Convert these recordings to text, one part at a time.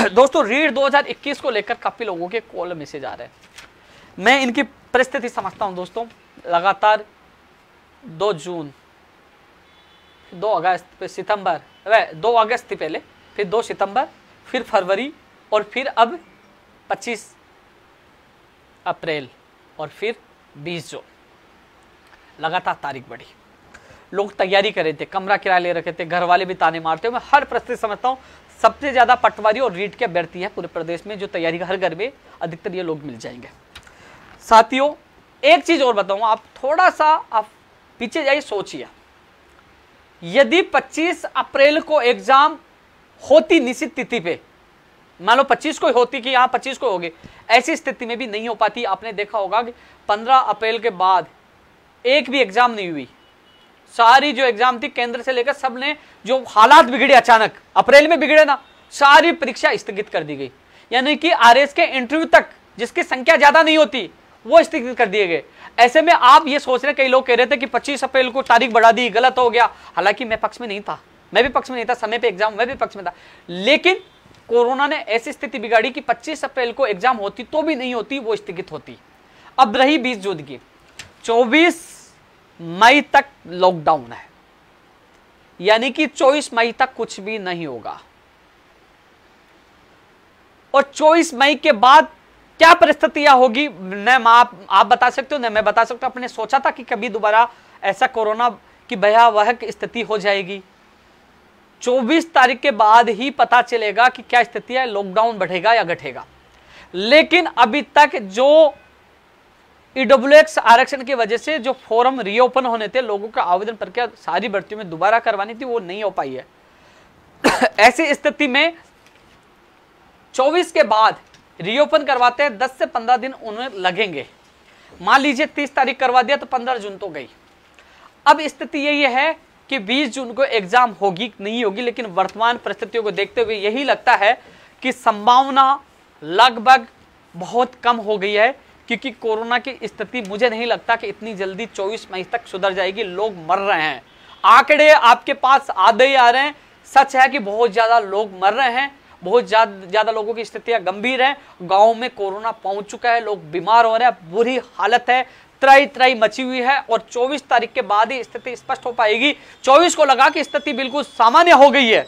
दोस्तों रीड 2021 को लेकर काफ़ी लोगों के कॉल मैसेज आ रहे हैं मैं इनकी परिस्थिति समझता हूं दोस्तों लगातार 2 जून 2 अगस्त फिर सितंबर वह 2 अगस्त थी पहले फिर 2 सितंबर फिर फरवरी और फिर अब 25 अप्रैल और फिर 20 जून लगातार तारीख बढ़ी लोग तैयारी कर रहे थे कमरा किराया ले रखे थे घर वाले भी ताने मारते हो मैं हर परिस्थिति समझता हूँ सबसे ज़्यादा पटवारी और रीट के अभ्यर्थी है पूरे प्रदेश में जो तैयारी हर घर में अधिकतर ये लोग मिल जाएंगे साथियों एक चीज़ और बताऊँ आप थोड़ा सा आप पीछे जाइए सोचिए यदि 25 अप्रैल को एग्ज़ाम होती निश्चित तिथि पे मान लो 25 को होती कि यहाँ 25 को होगी ऐसी स्थिति में भी नहीं हो पाती आपने देखा होगा कि 15 अप्रैल के बाद एक भी एग्ज़ाम नहीं हुई सारी जो एग्जाम थी केंद्र से लेकर सब ने जो हालात बिगड़े अचानक अप्रैल में बिगड़े ना सारी परीक्षा स्थगित कर दी गई यानी कि आर के इंटरव्यू तक जिसकी संख्या ज्यादा नहीं होती वो स्थगित कर दिए गए ऐसे में आप ये सोच रहे कई लोग कह रहे थे कि 25 अप्रैल को तारीख बढ़ा दी गलत हो गया हालांकि मैं पक्ष में नहीं था मैं भी पक्ष में नहीं था समय पे एग्जाम मैं भी पक्ष में था लेकिन कोरोना ने ऐसी स्थिति बिगाड़ी कि 25 अप्रैल को एग्जाम होती तो भी नहीं होती वो स्थगित होती अब रही बीस जून की चौबीस मई तक लॉकडाउन है यानी कि 24 मई तक कुछ भी नहीं होगा और 24 मई के बाद क्या परिस्थितियां होगी न आप आप बता सकते हो न मैं बता सकता हूं आपने सोचा था कि कभी दोबारा ऐसा कोरोना की भयावह स्थिति हो जाएगी 24 तारीख के बाद ही पता चलेगा कि क्या स्थिति है लॉकडाउन बढ़ेगा या घटेगा लेकिन अभी तक जो ईडब्ल्यूएक्स आरक्षण की वजह से जो फॉर्म रीओपन होने थे लोगों का आवेदन प्रक्रिया सारी भर्तियों में दोबारा करवानी थी वो नहीं हो पाई है ऐसी स्थिति में 24 के बाद रीओपन करवाते हैं 10 से 15 दिन उन्हें लगेंगे मान लीजिए 30 तारीख करवा दिया तो 15 जून तो गई अब स्थिति यही है कि 20 जून को एग्जाम होगी नहीं होगी लेकिन वर्तमान परिस्थितियों को देखते हुए यही लगता है कि संभावना लगभग बहुत कम हो गई है क्योंकि कोरोना की स्थिति मुझे नहीं लगता कि इतनी जल्दी 24 मई तक सुधर जाएगी लोग मर रहे हैं आंकड़े आपके पास आधे ही आ रहे हैं सच है कि बहुत ज़्यादा लोग मर रहे हैं बहुत ज़्यादा लोगों की स्थितियां गंभीर है गाँव में कोरोना पहुंच चुका है लोग बीमार हो रहे हैं बुरी हालत है त्राई त्राई मची हुई है और 24 तारीख के बाद ही स्थिति स्पष्ट हो पाएगी 24 को लगा कि स्थिति बिल्कुल सामान्य हो गई है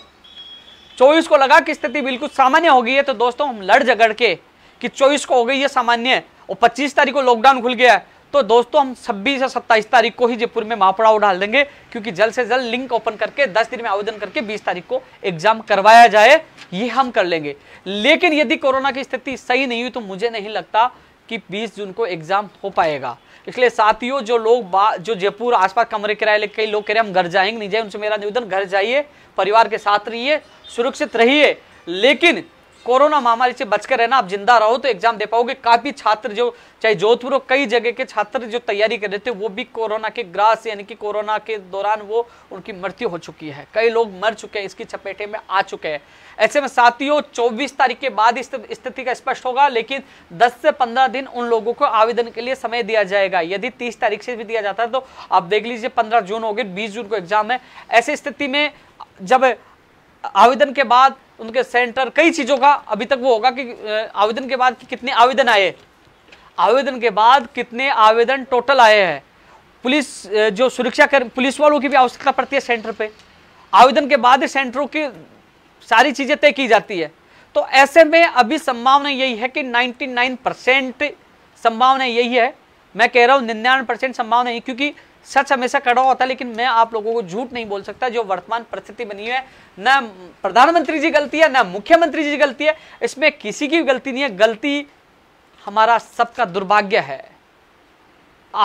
24 को लगा कि स्थिति बिल्कुल सामान्य हो गई है तो दोस्तों हम लड़ झगड़ के कि 24 को हो गई है सामान्य और पच्चीस तारीख को लॉकडाउन खुल गया है तो दोस्तों हम छब्बीस या सत्ताईस तारीख को ही जयपुर में महापड़ाव डाल देंगे क्योंकि जल्द से जल्द लिंक ओपन करके दस दिन में आवेदन करके बीस तारीख को एग्जाम करवाया जाए ये हम कर लेंगे लेकिन यदि कोरोना की स्थिति सही नहीं हुई तो मुझे नहीं लगता कि 20 जून को एग्जाम हो पाएगा इसलिए साथियों जो लोग जो जयपुर आसपास कमरे किराए ले कई लोग कह रहे हम घर जाएंगे नहीं जाए उनसे मेरा निवेदन घर जाइए परिवार के साथ रहिए सुरक्षित रहिए लेकिन कोरोना महामारी से बचकर रहना आप जिंदा रहो तो एग्जाम दे पाओगे काफी छात्र जो चाहे जोधपुर हो कई जगह के छात्र जो तैयारी कर रहे थे वो भी कोरोना के ग्रास यानी कि कोरोना के दौरान वो उनकी मृत्यु हो चुकी है कई लोग मर चुके हैं इसकी चपेटे में आ चुके हैं ऐसे में साथियों चौबीस तारीख के बाद स्थिति का स्पष्ट होगा लेकिन दस से पंद्रह दिन उन लोगों को आवेदन के लिए समय दिया जाएगा यदि तीस तारीख से भी दिया जाता है तो आप देख लीजिए पंद्रह जून हो गए बीस जून को एग्जाम है ऐसी स्थिति में जब आवेदन के बाद उनके सेंटर कई चीज़ों का अभी तक वो होगा कि आवेदन के बाद कि कितने आवेदन आए आवेदन के बाद कितने आवेदन टोटल आए हैं पुलिस जो सुरक्षा कर पुलिस वालों की भी आवश्यकता पड़ती है सेंटर पे आवेदन के बाद सेंटरों की सारी चीज़ें तय की जाती है तो ऐसे में अभी संभावना यही है कि 99 परसेंट संभावना यही है मैं कह रहा हूँ निन्यानवे परसेंट संभावना यही क्योंकि सच हमेशा कड़ा होता है लेकिन मैं आप लोगों को झूठ नहीं बोल सकता जो वर्तमान परिस्थिति बनी है न प्रधानमंत्री जी गलती है न मुख्यमंत्री जी गलती है इसमें किसी की गलती नहीं है गलती हमारा सबका दुर्भाग्य है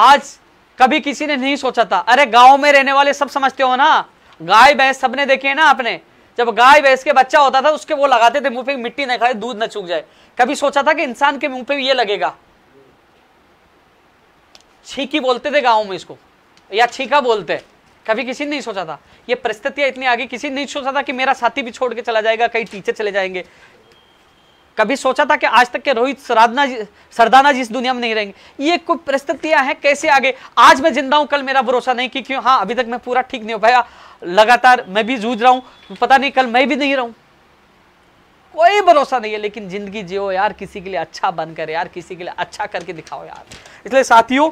आज कभी किसी ने नहीं सोचा था अरे गांव में रहने वाले सब समझते हो ना गाय भैंस सबने देखे ना आपने जब गाय भैंस के बच्चा होता था उसके वो लगाते थे मुंह पे मिट्टी न खाए दूध न चूक जाए कभी सोचा था कि इंसान के मुंह पे ये लगेगा छीकी बोलते थे गांव में इसको या छीका बोलते हैं कभी किसी ने नहीं सोचा था ये परिस्थितियां इतनी आगे किसी ने नहीं सोचा था कि मेरा साथी भी छोड़ के चला जाएगा कई टीचर चले जाएंगे कभी सोचा था कि आज तक के रोहित सरादना सरदाना जी इस दुनिया में नहीं रहेंगे ये कुछ परिस्थितियां हैं कैसे आगे आज मैं जिंदा हूं कल मेरा भरोसा नहीं कि क्यों हाँ अभी तक मैं पूरा ठीक नहीं हो पाया लगातार मैं भी जूझ रहा हूं पता नहीं कल मैं भी नहीं रहूं कोई भरोसा नहीं है लेकिन जिंदगी जियो यार किसी के लिए अच्छा बनकर यार किसी के लिए अच्छा करके दिखाओ यार इसलिए साथियों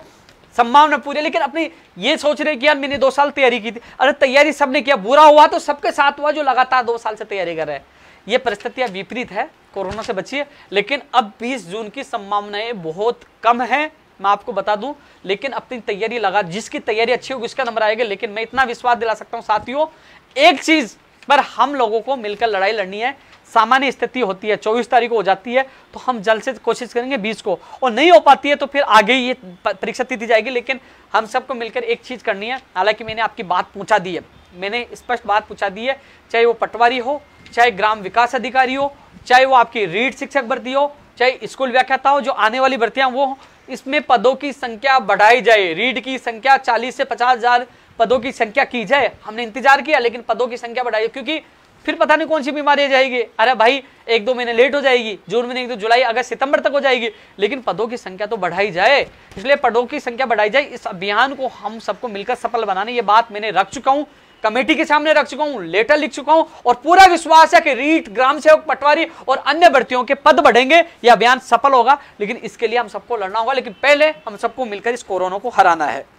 संभावना पूरी लेकिन अपनी ये सोच रहे कि यार मैंने दो साल तैयारी की थी अरे तैयारी सबने किया बुरा हुआ तो सबके साथ हुआ जो लगातार दो साल से तैयारी कर रहे हैं ये परिस्थितियां विपरीत है कोरोना से बचिए लेकिन अब 20 जून की संभावनाएं बहुत कम है मैं आपको बता दूं लेकिन अपनी तैयारी लगा जिसकी तैयारी अच्छी होगी उसका नंबर आएगा लेकिन मैं इतना विश्वास दिला सकता हूं साथियों एक चीज पर हम लोगों को मिलकर लड़ाई लड़नी है सामान्य स्थिति होती है चौबीस तारीख को हो जाती है तो हम जल्द से कोशिश करेंगे बीस को और नहीं हो पाती है तो फिर आगे ये परीक्षा दी जाएगी लेकिन हम सबको मिलकर एक चीज़ करनी है हालांकि मैंने आपकी बात पूछा दी है मैंने स्पष्ट बात पूछा दी है चाहे वो पटवारी हो चाहे ग्राम विकास अधिकारी हो चाहे वो आपकी रीड शिक्षक भर्ती हो चाहे स्कूल व्याख्याता हो जो आने वाली भर्तियां वो इसमें पदों की संख्या बढ़ाई जाए रीड की संख्या चालीस से पचास हजार पदों की संख्या की जाए हमने इंतजार किया लेकिन पदों की संख्या बढ़ाई क्योंकि फिर पता नहीं कौन सी बीमारी जाएगी अरे भाई एक दो महीने लेट हो जाएगी जून महीने तो जुलाई अगस्त सितंबर तक हो जाएगी लेकिन पदों की संख्या तो बढ़ाई जाए इसलिए पदों की संख्या बढ़ाई जाए इस अभियान को हम सबको मिलकर सफल बनाने ये बात मैंने रख चुका हूँ कमेटी के सामने रख चुका हूं लेटर लिख चुका हूं और पूरा विश्वास है कि रीट ग्राम सेवक पटवारी और अन्य भर्तियों के पद बढ़ेंगे यह अभियान सफल होगा लेकिन इसके लिए हम सबको लड़ना होगा लेकिन पहले हम सबको मिलकर इस कोरोना को हराना है